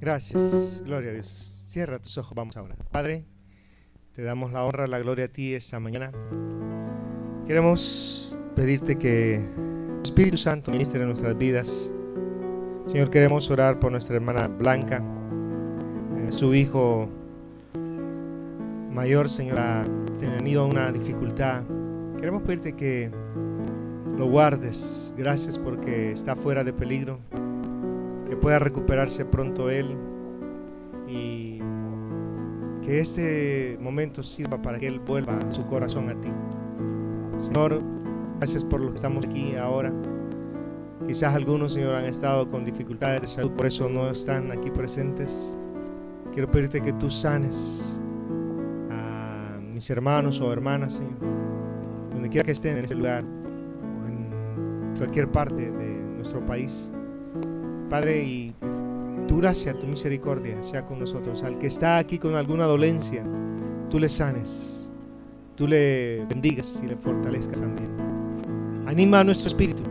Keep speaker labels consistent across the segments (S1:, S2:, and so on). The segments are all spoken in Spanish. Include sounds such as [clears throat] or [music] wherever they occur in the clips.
S1: Gracias, gloria a Dios. Cierra tus ojos, vamos ahora. Padre, te damos la honra, la gloria a ti esta mañana. Queremos pedirte que Espíritu Santo ministre en nuestras vidas. Señor, queremos orar por nuestra hermana Blanca, eh, su hijo mayor, Señor, ha tenido una dificultad. Queremos pedirte que lo guardes. Gracias porque está fuera de peligro pueda recuperarse pronto él y que este momento sirva para que él vuelva su corazón a ti. Señor, gracias por lo que estamos aquí ahora. Quizás algunos, Señor, han estado con dificultades de salud, por eso no están aquí presentes. Quiero pedirte que tú sanes a mis hermanos o hermanas, Señor, donde quiera que estén en este lugar o en cualquier parte de nuestro país. Padre, y tu gracia, tu misericordia sea con nosotros. Al que está aquí con alguna dolencia, tú le sanes, tú le bendigas y le fortalezcas también. Anima a nuestro espíritu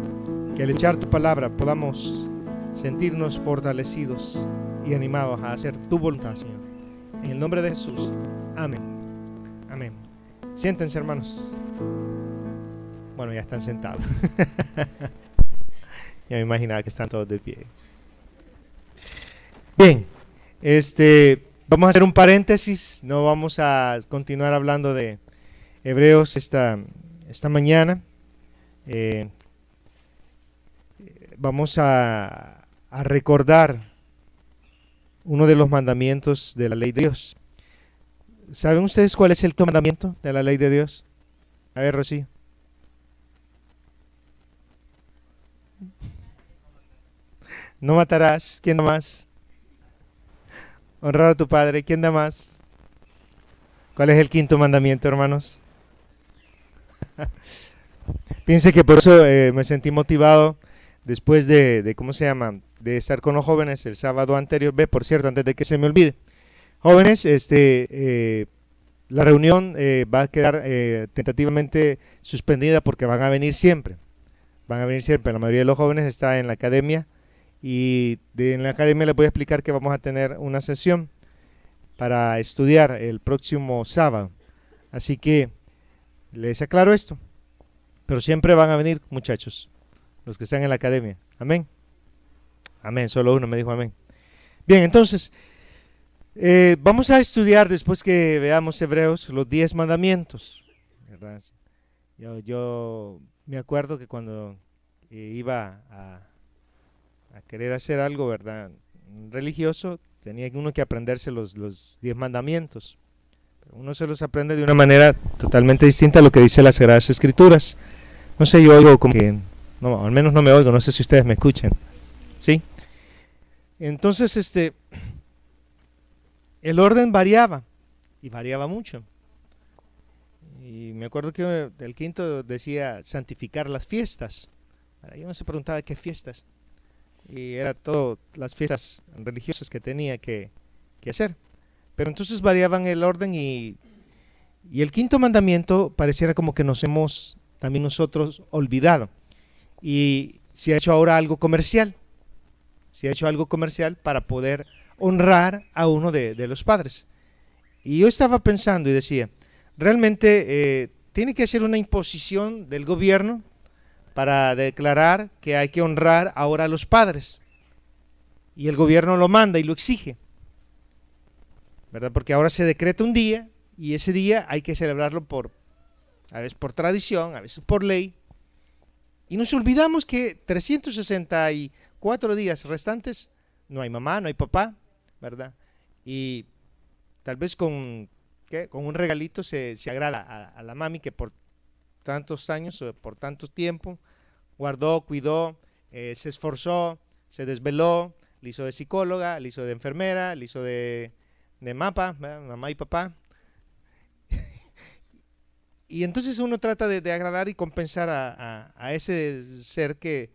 S1: que al echar tu palabra podamos sentirnos fortalecidos y animados a hacer tu voluntad, Señor. En el nombre de Jesús. Amén. Amén. Siéntense, hermanos. Bueno, ya están sentados. [laughs] Ya me imaginaba que están todos de pie. Bien, este, vamos a hacer un paréntesis, no vamos a continuar hablando de Hebreos esta, esta mañana. Eh, vamos a, a recordar uno de los mandamientos de la ley de Dios. ¿Saben ustedes cuál es el mandamiento de la ley de Dios? A ver, Rocío. No matarás. ¿Quién da más? Honrar a tu padre. ¿Quién da más? ¿Cuál es el quinto mandamiento, hermanos? [laughs] Piense que por eso eh, me sentí motivado después de, ¿cómo se llama? De estar con los jóvenes el sábado anterior. Ve, por cierto, antes de que se me olvide. Jóvenes, este, eh, la reunión eh, va a quedar tentativamente suspendida porque van a venir siempre. Van a venir siempre. La mayoría de los jóvenes está en la academia y de, en la academia les voy a explicar que vamos a tener una sesión para estudiar el próximo sábado. Así que les aclaro esto. Pero siempre van a venir, muchachos, los que están en la academia. Amén. Amén, solo uno me dijo amén. Bien, entonces, eh, vamos a estudiar después que veamos Hebreos los diez mandamientos. yo me acuerdo que cuando eh, iba a, a querer hacer algo, ¿verdad? Religioso, tenía uno que aprenderse los, diez mandamientos. Pero uno se los aprende de una manera totalmente distinta a lo que dice las Sagradas Escrituras. No sé, yo oigo como que, no, al menos no me oigo, no sé si ustedes me escuchan. ¿Sí? Entonces, este, el orden variaba y variaba mucho. Y me acuerdo que el quinto decía santificar las fiestas. Yo no se preguntaba qué fiestas y era todas las fiestas religiosas que tenía que, hacer. Pero entonces variaban el orden y, el quinto mandamiento pareciera como que nos hemos también nosotros olvidado. Y se ha hecho ahora algo comercial. Se ha hecho algo comercial para poder honrar a uno de, los padres. Y yo estaba pensando y decía, realmente eh, tiene que ser una imposición del gobierno para declarar que hay que honrar ahora a los padres. Y el gobierno lo manda y lo exige. ¿Verdad? Porque ahora se decreta un día y ese día hay que celebrarlo por a veces por tradición, a veces por ley. Y nos olvidamos que 364 días restantes no hay mamá, no hay papá, ¿verdad? Y tal vez con, con un regalito se, agrada a, la mami que por tantos años o por tanto tiempo guardó, cuidó, eh, se esforzó, se desveló, le hizo de psicóloga, le hizo de enfermera, le hizo de, mapa, mamá y papá. [laughs] y entonces uno trata de, agradar y compensar a, ese ser que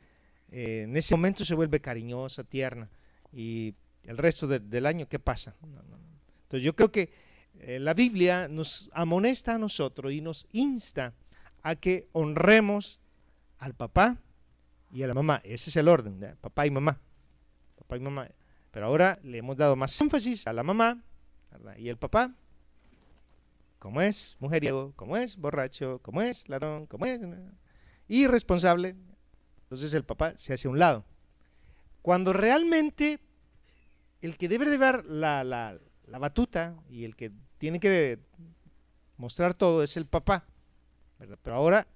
S1: eh, en ese momento se vuelve cariñosa, tierna. Y el resto del año, ¿qué pasa? Entonces yo creo que eh, la Biblia nos amonesta a nosotros y nos insta a que honremos al papá y a la mamá. Ese es el orden, papá y mamá. Papá y mamá. Pero ahora le hemos dado más énfasis a la mamá y el papá. ¿Cómo es mujeriego, ¿Cómo es borracho, ¿Cómo es ladrón, ¿Cómo es irresponsable. Entonces el papá se hace a un lado. Cuando realmente el que debe llevar la, la, batuta y el que tiene que mostrar todo es el papá. Pero ahora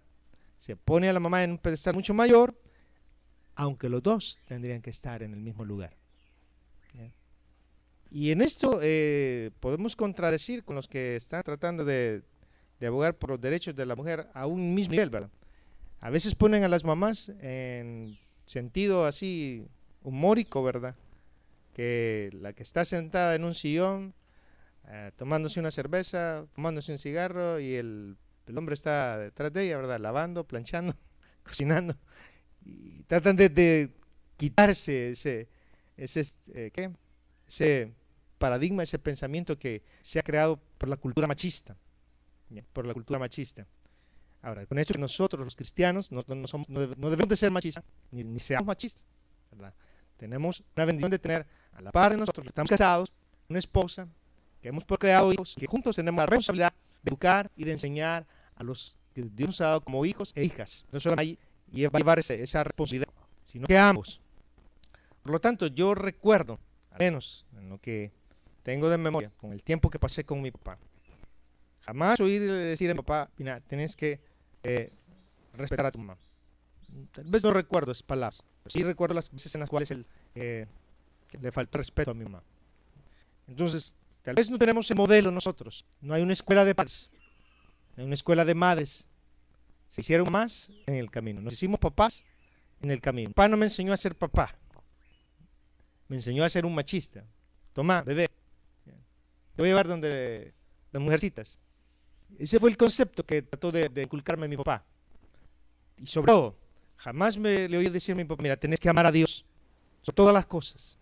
S1: se pone a la mamá en un pedestal mucho mayor, aunque los dos tendrían que estar en el mismo lugar. Y en esto eh, podemos contradecir con los que están tratando de, abogar por los derechos de la mujer a un mismo nivel, ¿verdad? A veces ponen a las mamás en sentido así humórico, ¿verdad? Que la que está sentada en un sillón, eh, tomándose una cerveza, fumándose un cigarro y el el hombre está detrás de ella, ¿verdad? Lavando, planchando, [laughs] cocinando. Y tratan de, quitarse ese, ese, este, eh, ese paradigma, ese pensamiento que se ha creado por la cultura machista. Por la cultura machista. Ahora, con esto nosotros los cristianos no, no debemos de ser machistas, ni, ni seamos machistas. Tenemos una bendición de tener a la par de nosotros, que estamos casados, una esposa, que hemos procreado hijos, que juntos tenemos la responsabilidad de educar y de enseñar a los que Dios ha dado como hijos e hijas. No solo hay y va a llevarse esa responsabilidad, sino que ambos. Por lo tanto, yo recuerdo, al menos en lo que tengo de memoria, con el tiempo que pasé con mi papá, jamás oí decirle a mi papá, mira, tienes que eh, respetar a tu mamá. Tal vez no recuerdo esas palabras, pero sí recuerdo las veces en las cuales él, eh, le faltó respeto a mi mamá. Entonces, tal vez no tenemos el modelo nosotros, no hay una escuela de paz, en una escuela de madres. Se hicieron más en el camino. Nos hicimos papás en el camino. Papá no me enseñó a ser papá. Me enseñó a ser un machista. Tomá, bebé. Te voy a llevar donde las mujercitas. Ese fue el concepto que trató de, inculcarme mi papá. Y sobre todo, jamás me le oí decir a mi papá, mira, tenés que amar a Dios Son todas las cosas.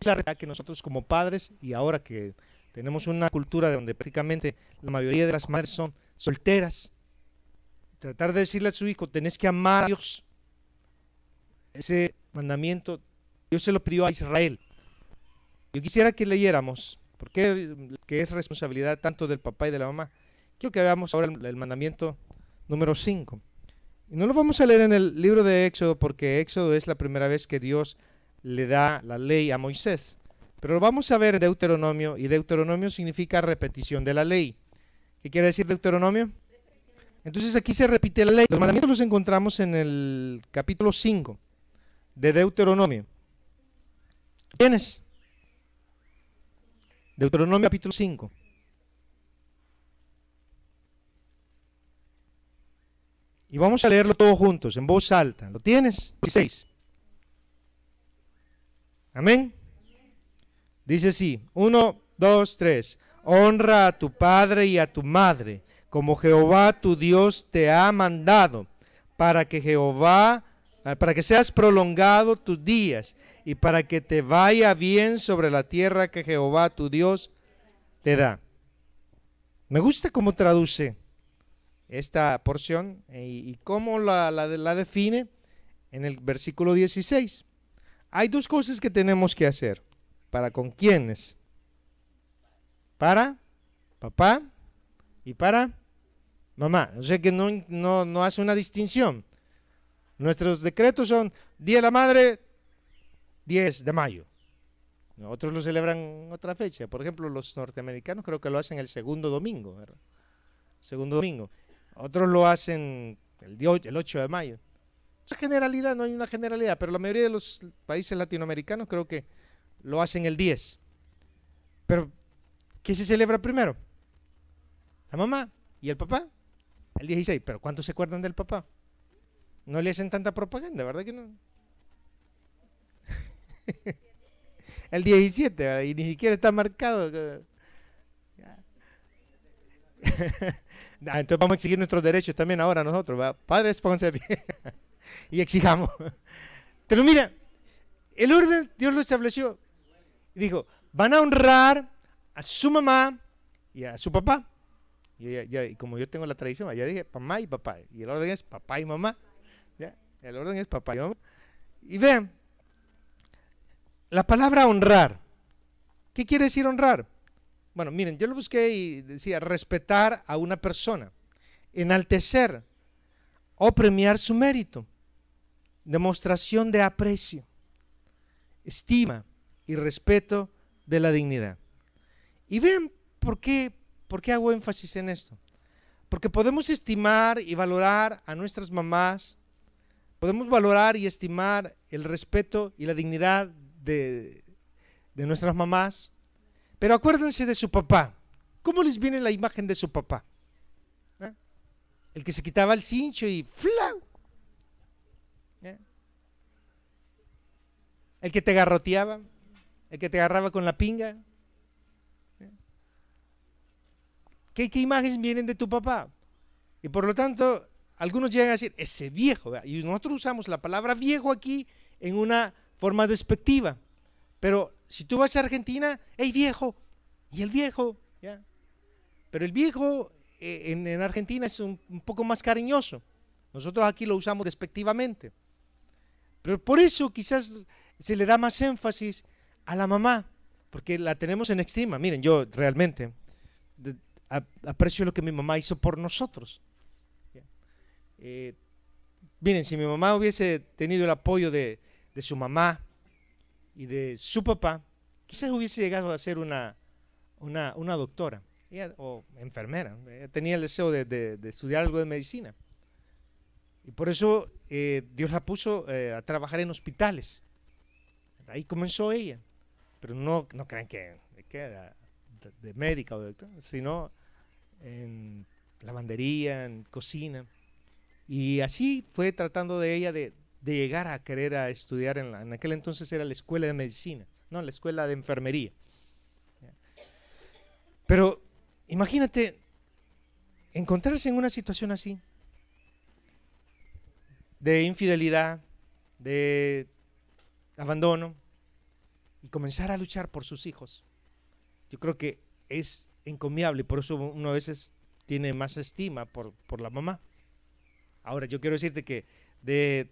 S1: Esa realidad que nosotros como padres y ahora que tenemos una cultura donde prácticamente la mayoría de las madres son solteras. Tratar de decirle a su hijo, tenés que amar a Dios. Ese mandamiento Dios se lo pidió a Israel. Yo quisiera que leyéramos, porque es responsabilidad tanto del papá y de la mamá. Quiero que veamos ahora el, mandamiento número 5. Y no lo vamos a leer en el libro de Éxodo, porque Éxodo es la primera vez que Dios le da la ley a Moisés. Pero vamos a ver Deuteronomio, y Deuteronomio significa repetición de la ley. ¿Qué quiere decir Deuteronomio? Entonces aquí se repite la ley. Los mandamientos los encontramos en el capítulo 5 de Deuteronomio. ¿Tienes? Deuteronomio capítulo 5. Y vamos a leerlo todos juntos, en voz alta. ¿Lo tienes? 16. Amén. Dice así, uno, dos, tres. Honra a tu padre y a tu madre, como Jehová tu Dios te ha mandado, para que Jehová, para que seas prolongado tus días y para que te vaya bien sobre la tierra que Jehová tu Dios te da. Me gusta cómo traduce esta porción eh, y, cómo la, la define en el versículo 16. Hay dos cosas que tenemos que hacer. ¿Para con quiénes? Para papá y para mamá. O sea que no, hace una distinción. Nuestros decretos son Día de la Madre, 10 de mayo. Otros lo celebran en otra fecha. Por ejemplo, los norteamericanos creo que lo hacen el segundo domingo. ¿verdad? Segundo domingo. Otros lo hacen el, el 8 de mayo. Es generalidad, no hay una generalidad, pero la mayoría de los países latinoamericanos creo que lo hacen el 10. Pero, ¿qué se celebra primero? La mamá y el papá. El 16. Pero ¿cuántos se acuerdan del papá? No le hacen tanta propaganda, ¿verdad que no? [laughs] el 17, y ni siquiera está marcado. [laughs] Ah, entonces vamos a exigir nuestros derechos también ahora nosotros, padres, pónganse de pie [laughs] y exijamos. Pero mira, el orden Dios lo estableció dijo, van a honrar a su mamá y a su papá. Y, como yo tengo la tradición, allá dije mamá y papá. Y el orden es papá y mamá. El orden es papá y mamá. Y vean, la palabra honrar. ¿Qué quiere decir honrar? Bueno, miren, yo lo busqué y decía respetar a una persona, enaltecer o premiar su mérito, demostración de aprecio, estima, y respeto de la dignidad. Y ven por qué, por hago énfasis en esto. Porque podemos estimar y valorar a nuestras mamás, podemos valorar y estimar el respeto y la dignidad de, nuestras mamás, pero acuérdense de su papá. ¿Cómo les viene la imagen de su papá? ¿Eh? El que se quitaba el cincho y ¡flau! ¿Eh? El que te garroteaba el que te agarraba con la pinga. ¿Qué, imágenes vienen de tu papá? Y por lo tanto, algunos llegan a decir, ese viejo, y nosotros usamos la palabra viejo aquí en una forma despectiva, pero si tú vas a Argentina, hey viejo, y el viejo, ¿ya? Pero el viejo eh, en, Argentina es un, un, poco más cariñoso, nosotros aquí lo usamos despectivamente, pero por eso quizás se le da más énfasis a la mamá, porque la tenemos en estima. Miren, yo realmente aprecio lo que mi mamá hizo por nosotros. Eh, miren, si mi mamá hubiese tenido el apoyo de, su mamá y de su papá, quizás hubiese llegado a ser una, una, doctora o enfermera. Ella tenía el deseo de, estudiar algo de medicina. Y por eso eh, Dios la puso eh, a trabajar en hospitales. Ahí comenzó ella pero no, crean que, queda de, médica o doctor, sino en lavandería, en cocina. Y así fue tratando de ella de, llegar a querer a estudiar en, en aquel entonces era la escuela de medicina, no, la escuela de enfermería. Pero imagínate encontrarse en una situación así, de infidelidad, de abandono, y comenzar a luchar por sus hijos. Yo creo que es encomiable, por eso uno a veces tiene más estima por, la mamá. Ahora, yo quiero decirte que de,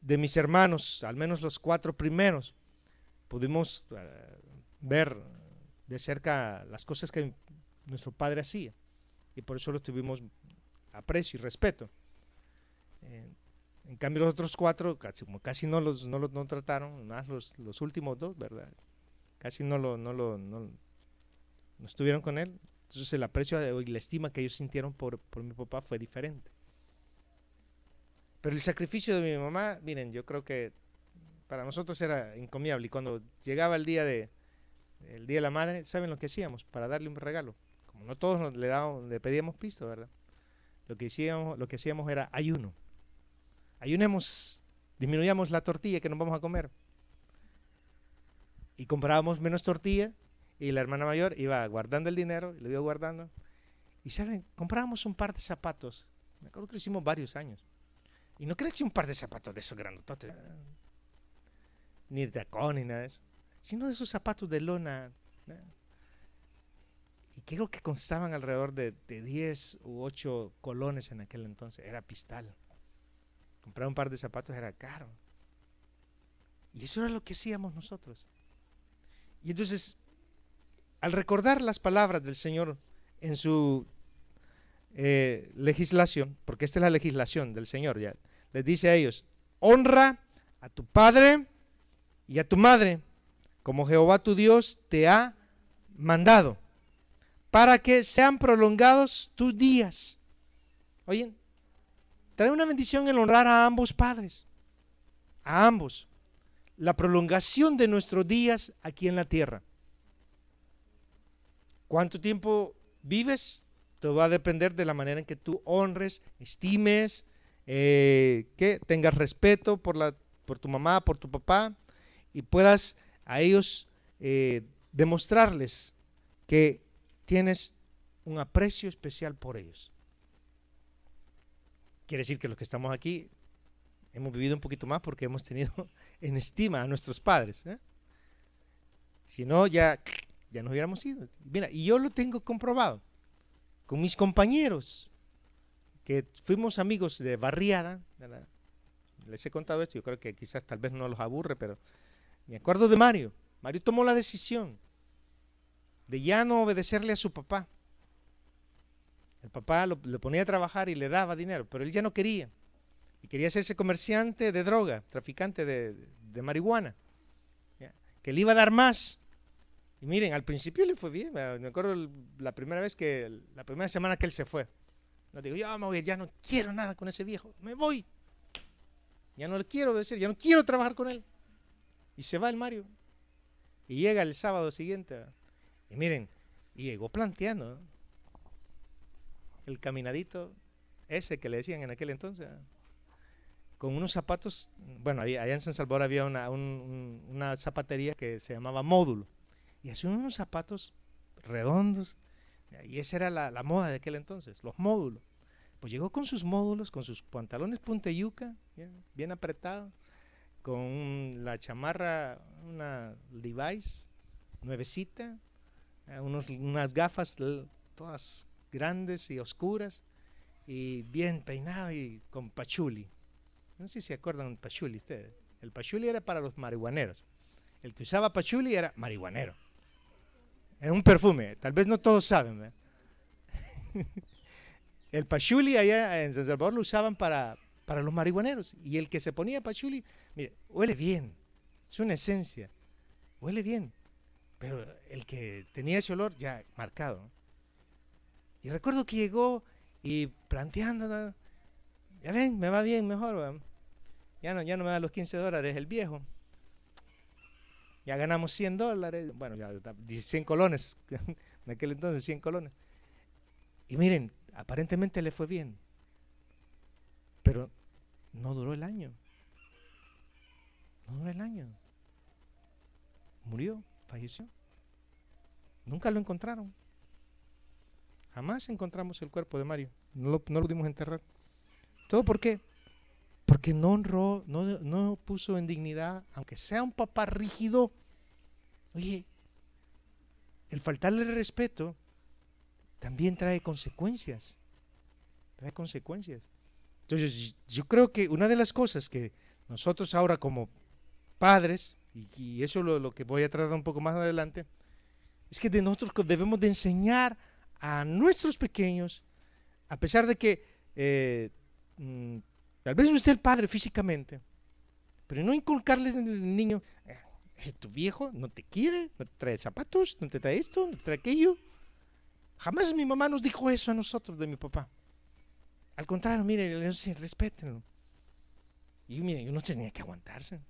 S1: mis hermanos, al menos los cuatro primeros, pudimos eh, ver de cerca las cosas que nuestro padre hacía y por eso lo tuvimos aprecio y respeto. Eh, en cambio, los otros cuatro casi, casi no los trataron, más los, últimos dos, ¿verdad? Casi no lo, no lo no, estuvieron con él. Entonces el aprecio y eh, la estima que ellos sintieron por, mi papá fue diferente. Pero el sacrificio de mi mamá, miren, yo creo que para nosotros era encomiable. Y cuando llegaba el día de el día de la madre, ¿saben lo que hacíamos? Para darle un regalo. Como no todos le, dábamos, le pedíamos piso ¿verdad? Lo que hacíamos, lo que hacíamos era ayuno ayunemos, disminuyamos la tortilla que nos vamos a comer. Y comprábamos menos tortilla y la hermana mayor iba guardando el dinero, lo iba guardando. Y saben, comprábamos un par de zapatos. Me acuerdo que lo hicimos varios años. Y no crees que un par de zapatos de esos grandototes, ni de tacón, ni nada de eso, sino de esos zapatos de lona. Y creo que constaban alrededor de, de 10 u 8 colones en aquel entonces. Era pistal. Comprar un par de zapatos era caro. Y eso era lo que hacíamos nosotros. Y entonces, al recordar las palabras del Señor en su eh, legislación, porque esta es la legislación del Señor, ya, les dice a ellos, honra a tu padre y a tu madre, como Jehová tu Dios te ha mandado, para que sean prolongados tus días. ¿Oyen? Trae una bendición el honrar a ambos padres, a ambos. La prolongación de nuestros días aquí en la tierra. ¿Cuánto tiempo vives? todo va a depender de la manera en que tú honres, estimes, eh, que tengas respeto por, la, por tu mamá, por tu papá y puedas a ellos eh, demostrarles que tienes un aprecio especial por ellos. Quiere decir que los que estamos aquí hemos vivido un poquito más porque hemos tenido [laughs] en estima a nuestros padres. ¿eh? Si no, ya, ya nos hubiéramos ido. Mira, y yo lo tengo comprobado con mis compañeros, que fuimos amigos de barriada. Les he contado esto, yo creo que quizás tal vez no los aburre, pero me acuerdo de Mario. Mario tomó la decisión de ya no obedecerle a su papá el papá lo, ponía a trabajar y le daba dinero, pero él ya no quería. Y quería hacerse comerciante de droga, traficante de, marihuana. Que le iba a dar más. Y miren, al principio le fue bien. Me acuerdo la primera vez que, la primera semana que él se fue. No digo, ya me ya no quiero nada con ese viejo, me voy. Ya no le quiero decir, ya no quiero trabajar con él. Y se va el Mario. Y llega el sábado siguiente. Y miren, y llegó planteando el caminadito ese que le decían en aquel entonces, con unos zapatos, bueno, allá en San Salvador había una, zapatería que se llamaba Módulo, y hacían unos zapatos redondos, y esa era la, moda de aquel entonces, los módulos. Pues llegó con sus módulos, con sus pantalones yuca, bien apretados, con la chamarra, una device, nuevecita, eh, unas gafas todas grandes y oscuras y bien peinado y con pachuli. No sé si se acuerdan de pachuli ustedes. El pachuli era para los marihuaneros. El que usaba pachuli era marihuanero. Es un perfume, tal vez no todos saben. [laughs] el pachuli allá en San Salvador lo usaban para, para los marihuaneros. Y el que se ponía pachuli, mire, huele bien. Es una esencia. Huele bien. Pero el que tenía ese olor ya marcado. Y recuerdo que llegó y planteando, ya ven, me va bien, mejor, ya no, ya no me da los 15 dólares el viejo. Ya ganamos 100 dólares, bueno, ya 100 colones, [laughs] en aquel entonces 100 colones. Y miren, aparentemente le fue bien, pero no duró el año. No duró el año. Murió, falleció. Nunca lo encontraron. Jamás encontramos el cuerpo de Mario. No lo, no pudimos enterrar. ¿Todo por qué? Porque no honró, no, no puso en dignidad, aunque sea un papá rígido. Oye, el faltarle el respeto también trae consecuencias. Trae consecuencias. Entonces, yo creo que una de las cosas que nosotros ahora como padres, y, eso es lo, lo, que voy a tratar un poco más adelante, es que de nosotros debemos de enseñar a nuestros pequeños, a pesar de que eh, mm, tal vez no esté el padre físicamente, pero no inculcarles en el niño, eh, es tu viejo no te quiere, no te trae zapatos, no te trae esto, no te trae aquello. Jamás mi mamá nos dijo eso a nosotros de mi papá. Al contrario, miren, respétenlo. Y miren, uno tenía que aguantarse.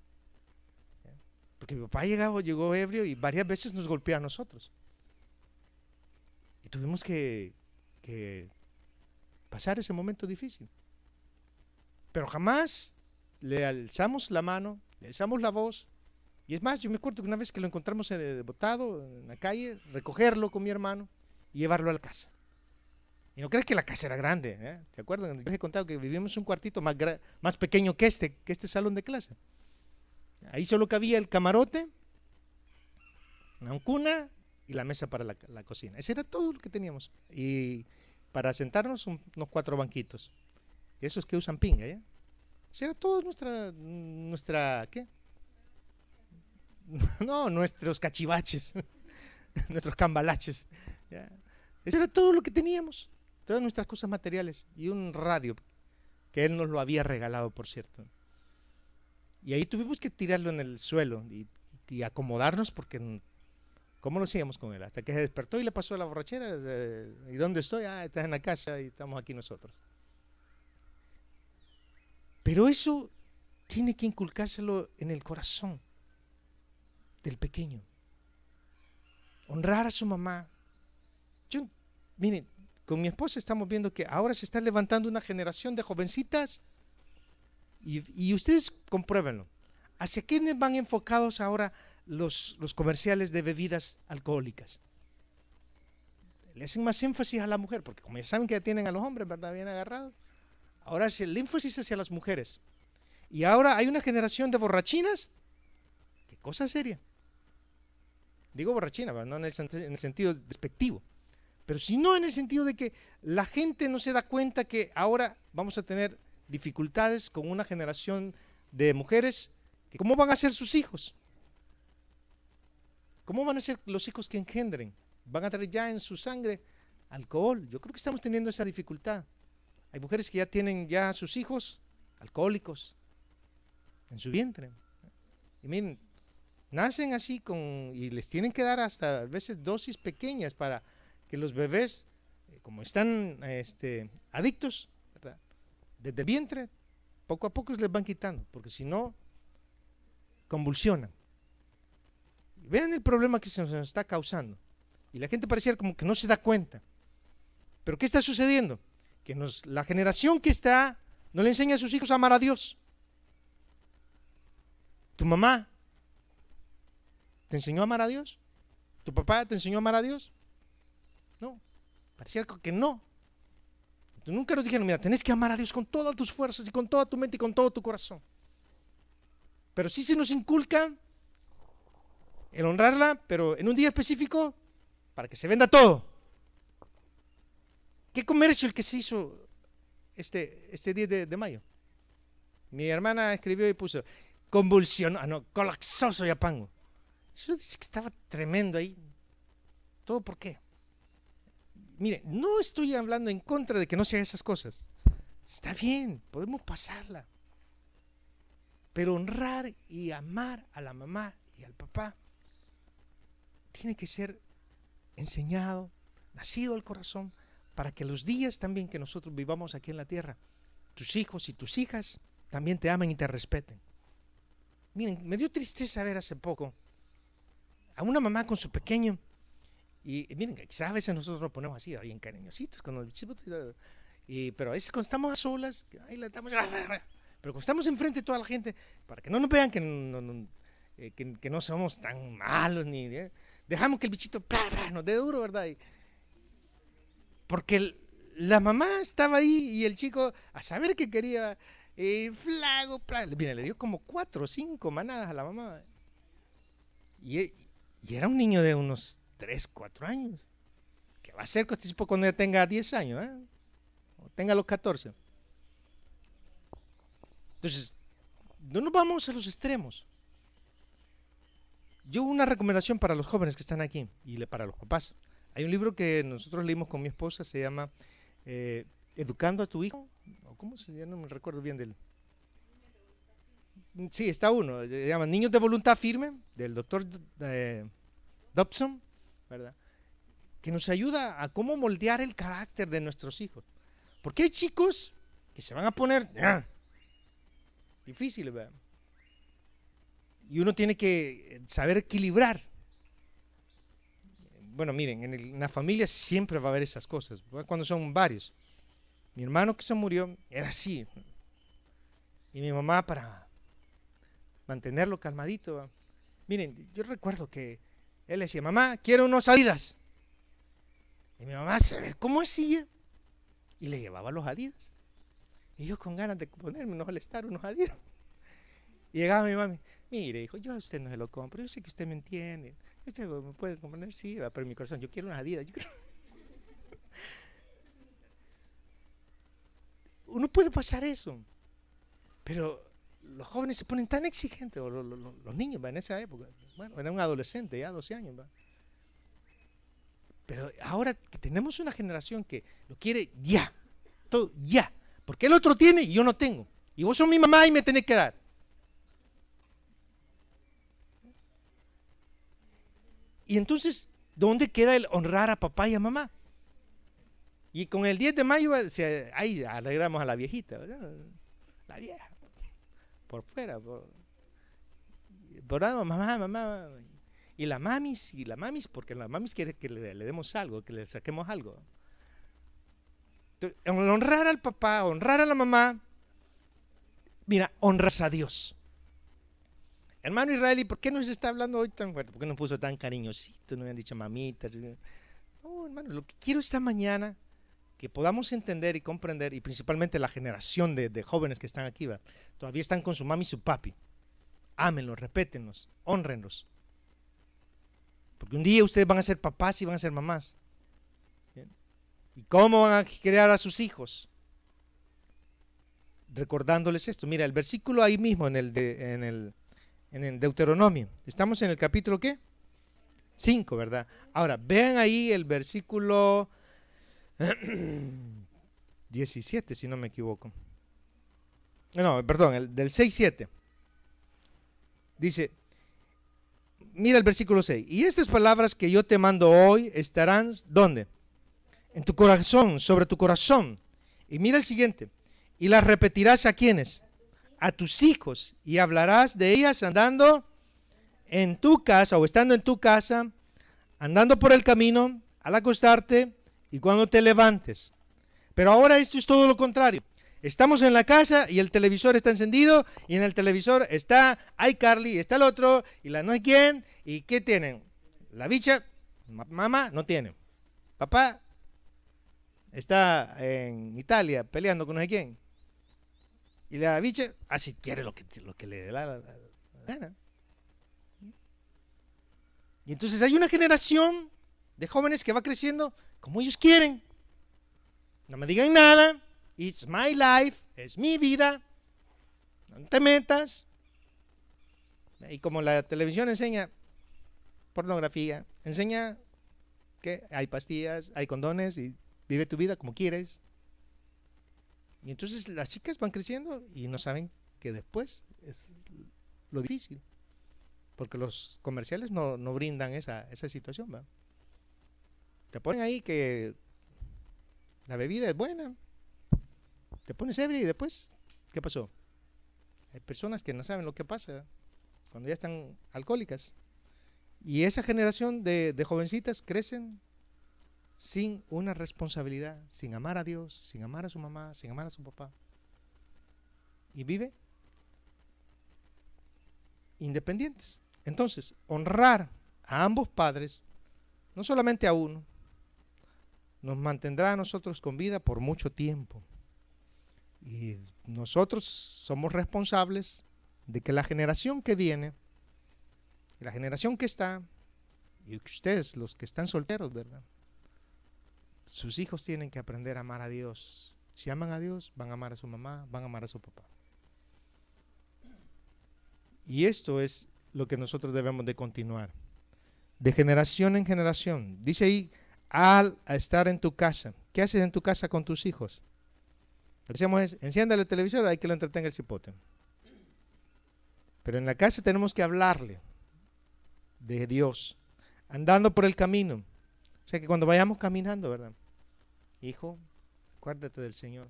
S1: Porque mi papá llegaba, llegó ebrio y varias veces nos golpeó a nosotros. Y tuvimos que, pasar ese momento difícil. Pero jamás le alzamos la mano, le alzamos la voz. Y es más, yo me acuerdo que una vez que lo encontramos en el botado, en la calle, recogerlo con mi hermano y llevarlo a la casa. Y no crees que la casa era grande, ¿eh? ¿te acuerdas, te he contado que vivimos un cuartito más, más pequeño que este, que este salón de clase. Ahí solo cabía el camarote, una cuna y la mesa para la, cocina. Ese era todo lo que teníamos. Y para sentarnos unos cuatro banquitos. Esos que usan pinga, ¿ya? Ese era todo nuestra, nuestra, ¿qué? [laughs] No, nuestros cachivaches, [laughs] nuestros cambalaches. ese era todo lo que teníamos, todas nuestras cosas materiales y un radio que él nos lo había regalado, por cierto. Y ahí tuvimos que tirarlo en el suelo y acomodarnos porque ¿Cómo lo hacíamos con él? Hasta que se despertó y le pasó la borrachera. Eh, ¿Y dónde estoy? Ah, estás en la casa y estamos aquí nosotros. Pero eso tiene que inculcárselo en el corazón del pequeño. Honrar a su mamá. Yo, miren, con mi esposa estamos viendo que ahora se está levantando una generación de jovencitas y, y ustedes compruébenlo. ¿Hacia quiénes van enfocados ahora los, comerciales de bebidas alcohólicas. Le hacen más énfasis a la mujer, porque como ya saben que ya tienen a los hombres, ¿verdad? Bien agarrados. Ahora es el énfasis hacia las mujeres. Y ahora hay una generación de borrachinas. Qué cosa seria. Digo borrachina, no en el, sentido despectivo pero sino en el sentido de que la gente no se da cuenta que ahora vamos a tener dificultades con una generación de mujeres, que ¿cómo van a ser sus hijos? ¿Cómo van a ser los hijos que engendren? ¿Van a tener ya en su sangre alcohol? Yo creo que estamos teniendo esa dificultad. Hay mujeres que ya tienen ya sus hijos alcohólicos en su vientre. Y miren, nacen así con y les tienen que dar hasta a veces dosis pequeñas para que los bebés, eh, como están este, adictos, desde el vientre, poco a poco les van quitando, porque si no, convulsionan. Vean el problema que se nos está causando. Y la gente parecía como que no se da cuenta. Pero ¿qué está sucediendo? Que nos, la generación que está no le enseña a sus hijos a amar a Dios. Tu mamá te enseñó a amar a Dios. ¿Tu papá te enseñó a amar a Dios? No, parecía que no. Nunca nos dijeron, mira, tenés que amar a Dios con todas tus fuerzas y con toda tu mente y con todo tu corazón. Pero sí se nos inculcan el honrarla, pero en un día específico para que se venda todo. ¿Qué comercio el que se hizo este, este 10 de, mayo? Mi hermana escribió y puso, convulsión, ah, no, colapsó Soyapango. Yo dije que estaba tremendo ahí. ¿Todo por qué? Mire, no estoy hablando en contra de que no se hagan esas cosas. Está bien, podemos pasarla. Pero honrar y amar a la mamá y al papá tiene que ser enseñado, nacido al corazón, para que los días también que nosotros vivamos aquí en la tierra, tus hijos y tus hijas también te amen y te respeten. Miren, me dio tristeza ver hace poco a una mamá con su pequeño, y, miren, quizás a veces nosotros nos ponemos así, bien cariñositos, con los bichitos, y, pero a veces cuando estamos a solas, ahí la estamos, pero cuando estamos enfrente de toda la gente, para que no nos vean que no, eh, que, no somos tan malos, ni... Eh, dejamos que el bichito nos dé duro, ¿verdad? porque la mamá estaba ahí y el chico, a saber que quería, flago, le dio como cuatro o cinco manadas a la mamá. Y, era un niño de unos tres, cuatro años. que va a ser este tipo cuando ya tenga diez años? Eh? O tenga los catorce. Entonces, no nos vamos a los extremos. Yo una recomendación para los jóvenes que están aquí y para los papás. Hay un libro que nosotros leímos con mi esposa, se llama eh, Educando a tu hijo. ¿Cómo se llama? No me recuerdo bien del... Sí, está uno. Se llama Niños de Voluntad Firme, del doctor eh, Dobson, ¿verdad? Que nos ayuda a cómo moldear el carácter de nuestros hijos. Porque hay chicos que se van a poner... Ah, Difícil, ¿verdad? y uno tiene que eh, saber equilibrar. Bueno, miren, en, la familia siempre va a haber esas cosas, cuando son varios. Mi hermano que se murió era así. Y mi mamá para mantenerlo calmadito. Miren, yo recuerdo que él decía, mamá, quiero unos adidas. Y mi mamá, ¿cómo hacía? Y le llevaba los adidas. Y yo con ganas de ponerme unos estar unos adidas. Y llegaba mi mami, Mire, hijo, yo a usted no se lo compro, yo sé que usted me entiende. Usted me puede comprender, sí, va, pero en mi corazón, yo quiero una vida Yo [laughs] Uno puede pasar eso, pero los jóvenes se ponen tan exigentes, los, niños en esa época, bueno, era un adolescente ya, 12 años. ¿va? Pero ahora que tenemos una generación que lo quiere ya, todo ya, porque el otro tiene y yo no tengo. Y vos sos mi mamá y me tenés que dar. Y entonces, ¿dónde queda el honrar a papá y a mamá? Y con el 10 de mayo, eh, ahí alegramos a la viejita, La vieja, por fuera, por, Mamá, mamá. Y la mamis, y la mamis, porque la mamis quiere que le, le demos algo, que le saquemos algo. Entonces, honrar al papá, honrar a la mamá, mira, honras a Dios hermano Israel, ¿y por qué nos está hablando hoy tan fuerte? ¿Por qué nos puso tan cariñosito? No han dicho mamita. No, hermano, lo que quiero esta mañana que podamos entender y comprender, y principalmente la generación de, jóvenes que están aquí, todavía están con su mami y su papi. Ámenlos, repétenlos, honrenlos. Porque un día ustedes van a ser papás y van a ser mamás. ¿Y cómo van a crear a sus hijos? Recordándoles esto. Mira, el versículo ahí mismo en el, en el en Deuteronomio. Estamos en el capítulo qué? 5, ¿verdad? Ahora, vean ahí el versículo 17, [clears throat] si no me equivoco. Eh, no, perdón, el del 6-7. Dice, mira el versículo 6. Y estas palabras que yo te mando hoy estarán, ¿dónde? En tu corazón, sobre tu corazón. Y mira el siguiente. Y las repetirás a quienes? a tus hijos y hablarás de ellas andando en tu casa o estando en tu casa, andando por el camino, al acostarte y cuando te levantes. Pero ahora esto es todo lo contrario. Estamos en la casa y el televisor está encendido y en el televisor está iCarly, está el otro y la no hay quién. ¿Y qué tienen? La bicha, mamá, no tiene. Papá está en Italia peleando con no sé quién. Y la biche, así ah, quiere lo que, lo que le dé la, gana. Y entonces hay una generación de jóvenes que va creciendo como ellos quieren. No me digan nada. It's my life. Es mi vida. No te metas. Y como la televisión enseña pornografía, enseña que hay pastillas, hay condones y vive tu vida como quieres. Y entonces las chicas van creciendo y no saben que después es lo difícil. Porque los comerciales no, brindan esa, situación. Te ponen ahí que la bebida es buena. Te pones ebrio y después, ¿qué pasó? Hay personas que no saben lo que pasa cuando ya están alcohólicas. Y esa generación de jovencitas crecen sin una responsabilidad, sin amar a Dios, sin amar a su mamá, sin amar a su papá. Y vive independientes. Entonces, honrar a ambos padres, no solamente a uno, nos mantendrá a nosotros con vida por mucho tiempo. Y nosotros somos responsables de que la generación que viene, la generación que está, y ustedes los que están solteros, ¿verdad? Sus hijos tienen que aprender a amar a Dios. Si aman a Dios, van a amar a su mamá, van a amar a su papá. Y esto es lo que nosotros debemos de continuar. De generación en generación. Dice ahí, al estar en tu casa. ¿Qué haces en tu casa con tus hijos? Lo que hacemos es, enciéndale el televisor, hay que lo entretenga el cipote. Pero en la casa tenemos que hablarle de Dios. Andando por el camino, o sea que cuando vayamos caminando, ¿verdad? Hijo, acuérdate del Señor.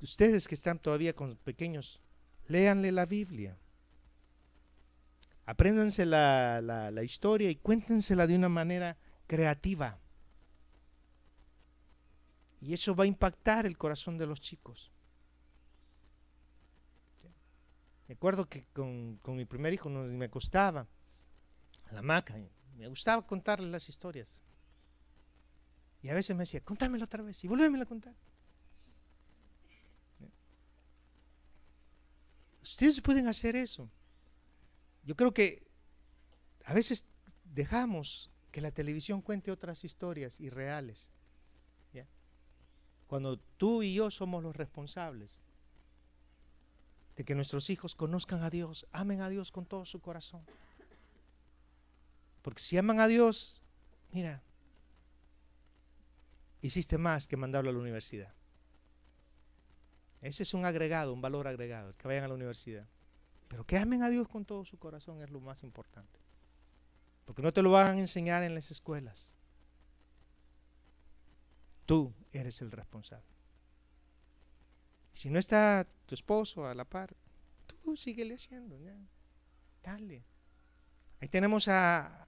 S1: Ustedes que están todavía con pequeños, léanle la Biblia. Apréndanse la, la, historia y cuéntensela de una manera creativa. Y eso va a impactar el corazón de los chicos. Me acuerdo que con, mi primer hijo no me acostaba la hamaca. Me gustaba contarle las historias. Y a veces me decía, contámelo otra vez y vuelveme a contar. Ustedes pueden hacer eso. Yo creo que a veces dejamos que la televisión cuente otras historias irreales. Cuando tú y yo somos los responsables de que nuestros hijos conozcan a Dios, amen a Dios con todo su corazón. Porque si aman a Dios, mira, hiciste más que mandarlo a la universidad. Ese es un agregado, un valor agregado, que vayan a la universidad. Pero que amen a Dios con todo su corazón es lo más importante. Porque no te lo van a enseñar en las escuelas. Tú eres el responsable. Si no está tu esposo a la par, tú síguele haciendo. Dale. Ahí tenemos a,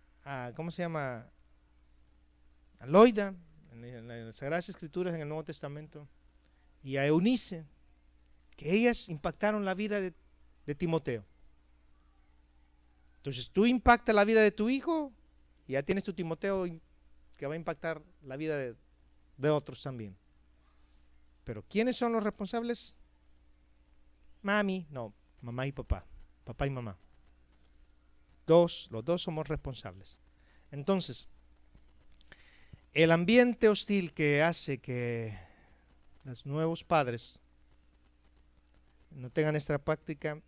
S1: ¿cómo se llama? A Loida, en, las Sagradas Escrituras, en el Nuevo Testamento, y a Eunice, que ellas impactaron la vida de, Timoteo. Entonces tú impactas la vida de tu hijo, y ya tienes tu Timoteo que va a impactar la vida de otros también. Pero ¿quiénes son los responsables? Mami, no, mamá y papá, papá y mamá. Dos, los dos somos responsables. Entonces, el ambiente hostil que hace que los nuevos padres no tengan esta práctica,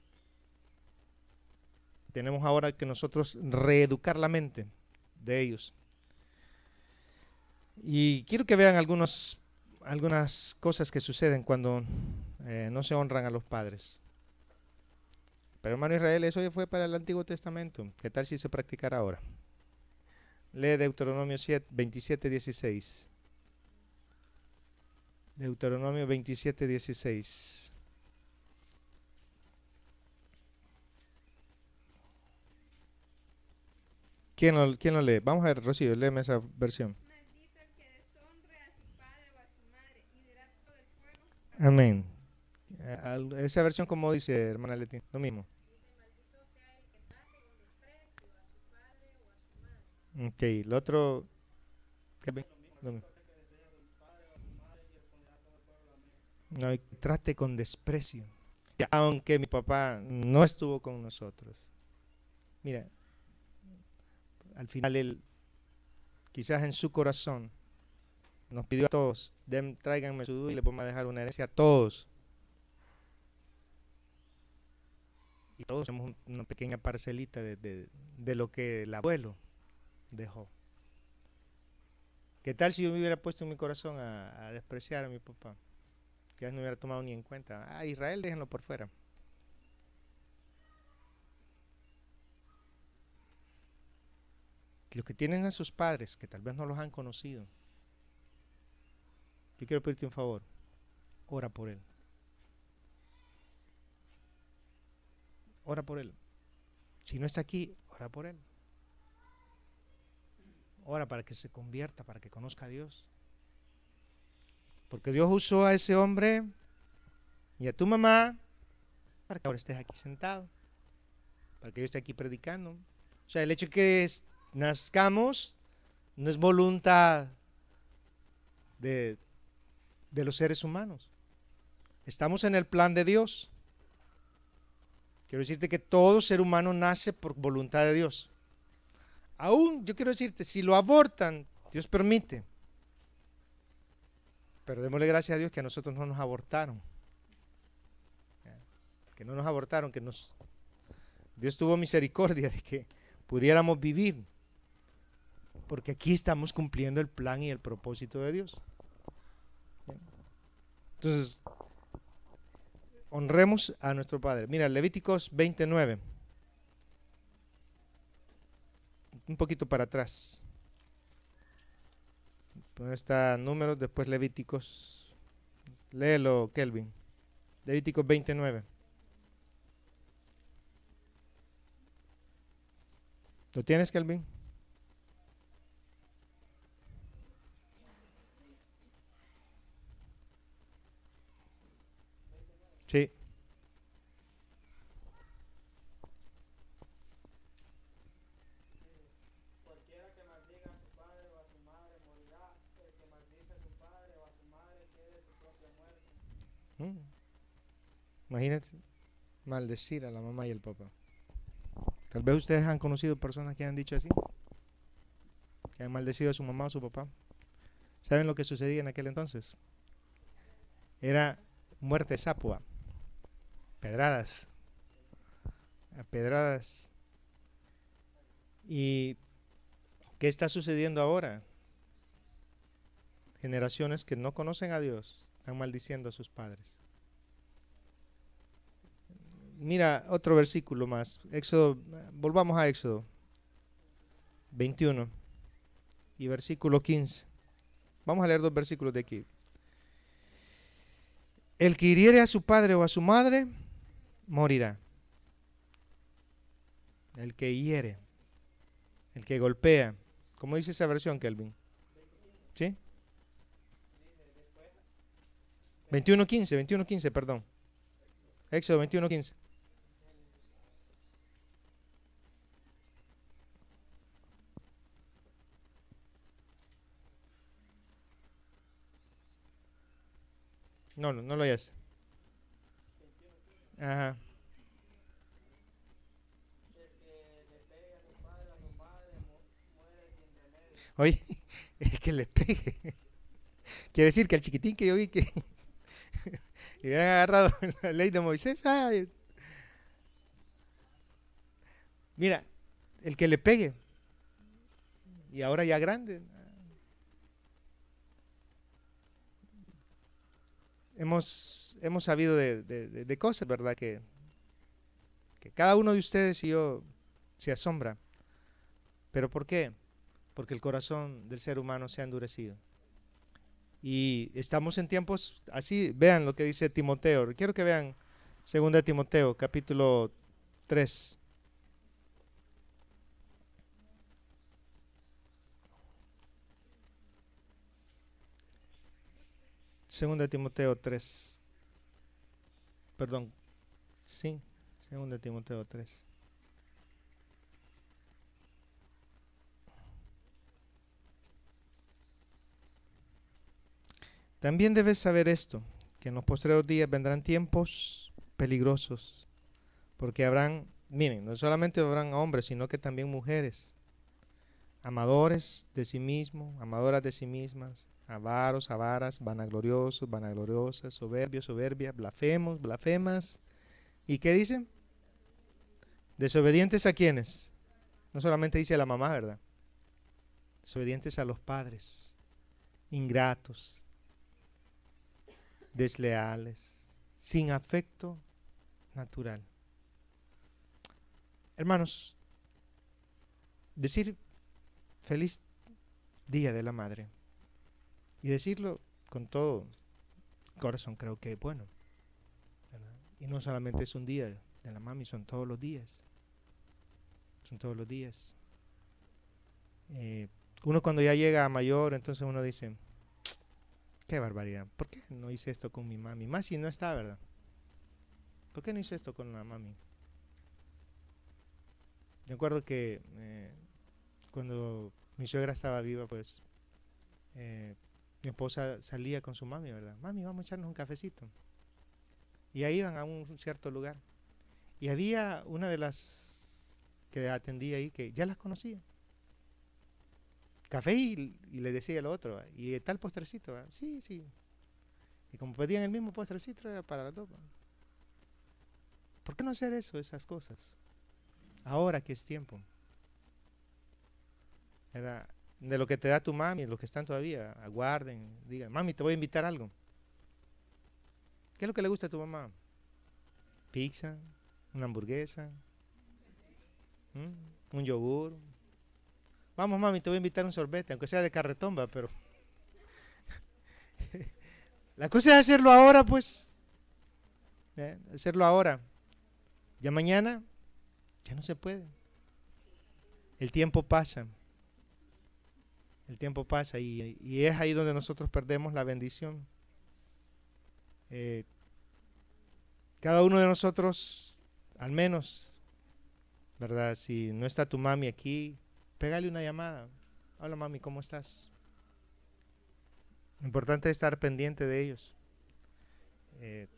S1: tenemos ahora que nosotros reeducar la mente de ellos. Y quiero que vean algunos, algunas cosas que suceden cuando eh, no se honran a los padres. Pero hermano Israel, eso ya fue para el Antiguo Testamento. ¿Qué tal si se practicara ahora? Lee Deuteronomio 7, 27, 16. Deuteronomio 27.16 ¿Quién lo, ¿Quién lo lee? Vamos a ver, Rocío, léeme esa versión. Amén. Esa versión, como dice hermana Leti, lo mismo. Ok, lo otro... No, trate con desprecio. Aunque mi papá no estuvo con nosotros. Mira, al final él, quizás en su corazón, nos pidió a todos, tráiganme su y le vamos a dejar una herencia a todos. y todos somos una pequeña parcelita de, lo que el abuelo dejó. ¿Qué tal si yo me hubiera puesto en mi corazón a, despreciar a mi papá? Ya no hubiera tomado ni en cuenta. Ah, Israel, déjenlo por fuera. Los que tienen a sus padres, que tal vez no los han conocido, yo quiero pedirte un favor. Ora por él. ora por él. Si no está aquí, ora por él. Ora para que se convierta, para que conozca a Dios. Porque Dios usó a ese hombre y a tu mamá para que ahora estés aquí sentado, para que yo esté aquí predicando. O sea, el hecho de que nazcamos no es voluntad de, de los seres humanos. Estamos en el plan de Dios. Quiero decirte que todo ser humano nace por voluntad de Dios. Aún, yo quiero decirte, si lo abortan, Dios permite. Pero démosle gracias a Dios que a nosotros no nos abortaron. Que no nos abortaron, que nos... Dios tuvo misericordia de que pudiéramos vivir. Porque aquí estamos cumpliendo el plan y el propósito de Dios. Entonces, honremos a nuestro Padre. Mira, Levíticos 29. Un poquito para atrás. Número, está Números, después Levíticos. Léelo, Kelvin. Levíticos 29. ¿Lo tienes, Kelvin? Sí. Imagínate maldecir a la mamá y el papá. Tal vez ustedes han conocido personas que han dicho así, que han maldecido a su mamá o a su papá. ¿Saben lo que sucedía en aquel entonces? Era muerte sapua pedradas. A pedradas. ¿Y qué está sucediendo ahora? Generaciones que no conocen a Dios están maldiciendo a sus padres. Mira otro versículo más. Éxodo, volvamos a Éxodo 21 y versículo 15. Vamos a leer dos versículos de aquí. El que hiriere a su padre o a su madre morirá. El que hiere, el que golpea. ¿Cómo dice esa versión, Kelvin? ¿Sí? 21.15, 21.15, perdón. Éxodo 21.15. No, no, no lo hayas. Ajá. Oye, [laughs] el que le pegue. Quiere decir que el chiquitín que yo vi que [laughs] hubieran agarrado [laughs] la ley de Moisés. Mira, el que le pegue. Y ahora ya grande. hemos, sabido de, cosas, ¿verdad? Que, que cada uno de ustedes y yo se asombra. ¿Pero por qué? Porque el corazón del ser humano se ha endurecido. Y estamos en tiempos así. Vean lo que dice Timoteo. Quiero que vean 2 Timoteo, capítulo 3. Segunda de Timoteo 3. Perdón. Sí, Segunda de Timoteo 3. También debes saber esto, que en los posteriores días vendrán tiempos peligrosos, porque habrán, miren, no solamente habrán hombres, sino que también mujeres, amadores de sí mismos, amadoras de sí mismas, avaros, avaras, vanagloriosos, vanagloriosas, soberbios, soberbias, blasfemos, blasfemas. ¿Y qué dicen? Desobedientes a quienes? No solamente dice a la mamá, ¿verdad? Desobedientes a los padres, ingratos, desleales, sin afecto natural. Hermanos, decir feliz día de la madre y decirlo con todo corazón creo que bueno. Y no solamente es un día de la mami, son todos los días. Son todos los días. Eh, uno cuando ya llega a mayor, entonces uno dice, qué barbaridad, ¿por qué no hice esto con mi mami? Más si no está, ¿verdad? ¿Por qué no hice esto con la mami? Me acuerdo que eh, cuando mi suegra estaba viva, pues eh, mi esposa salía con su mami, ¿verdad? Mami, vamos a echarnos un cafecito. Y ahí iban a un cierto lugar. Y había una de las que atendía ahí que ya las conocía. Café y, le decía el otro, y tal postrecito, sí, sí. Y como pedían el mismo postrecito, era para la dos ¿Por qué no hacer eso, esas cosas? Ahora que es tiempo. ¿Verdad? de lo que te da tu mami, los que están todavía, aguarden, digan, mami, te voy a invitar algo. ¿Qué es lo que le gusta a tu mamá? Pizza, una hamburguesa, un yogur. Vamos, mami, te voy a invitar un sorbete, aunque sea de carretomba, pero... [laughs] La cosa es hacerlo ahora, pues. ¿eh? Hacerlo ahora. Ya mañana, ya no se puede. El tiempo pasa. El tiempo pasa y, es ahí donde nosotros perdemos la bendición. Eh, cada uno de nosotros, al menos, ¿verdad? Si no está tu mami aquí, pégale una llamada. Hola mami, ¿cómo estás? Importante estar pendiente de ellos. Eh,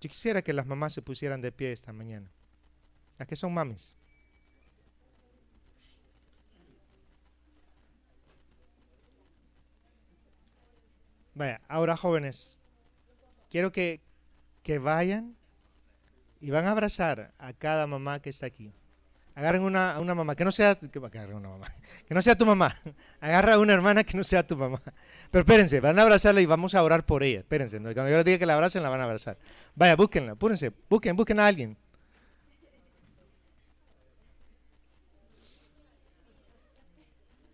S1: yo quisiera que las mamás se pusieran de pie esta mañana. Las que son mamis. Vaya, ahora jóvenes, quiero que, vayan y van a abrazar a cada mamá que está aquí. Agarren una, a una mamá, que no sea, que, una mamá, [laughs] que no sea tu mamá. Agarra a una hermana que no sea tu mamá. Pero espérense, van a abrazarla y vamos a orar por ella. Espérense, cuando yo les diga que la abracen, la van a abrazar. Vaya, búsquenla, púrense, busquen, busquen a alguien.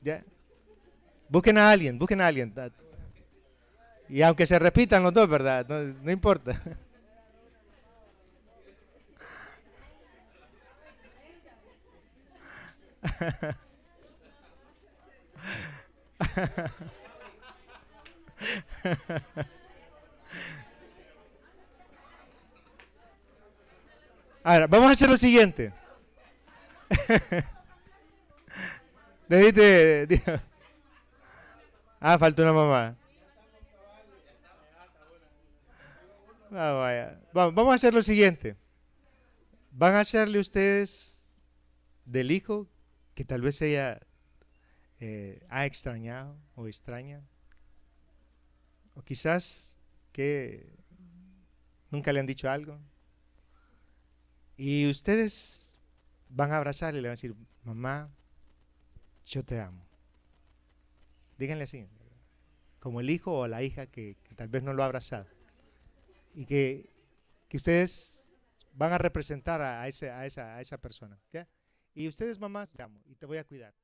S1: ¿Ya? Busquen a alguien, busquen a alguien. Y aunque se repitan los dos, ¿verdad? No, importa. Ahora, vamos a hacer lo siguiente. [laughs] Eh, ah, falta una mamá. Ah, vamos a hacer lo siguiente. Van a hacerle ustedes del hijo que tal vez ella eh, ha extrañado o extraña. O quizás que nunca le han dicho algo. Y ustedes van a abrazarle y le van a decir, mamá, yo te amo. Díganle así, como el hijo o la hija que, que tal vez no lo ha abrazado y que, que ustedes van a representar a, esa, a, esa, a esa persona. Y ustedes, mamás, te amo y te voy a cuidar.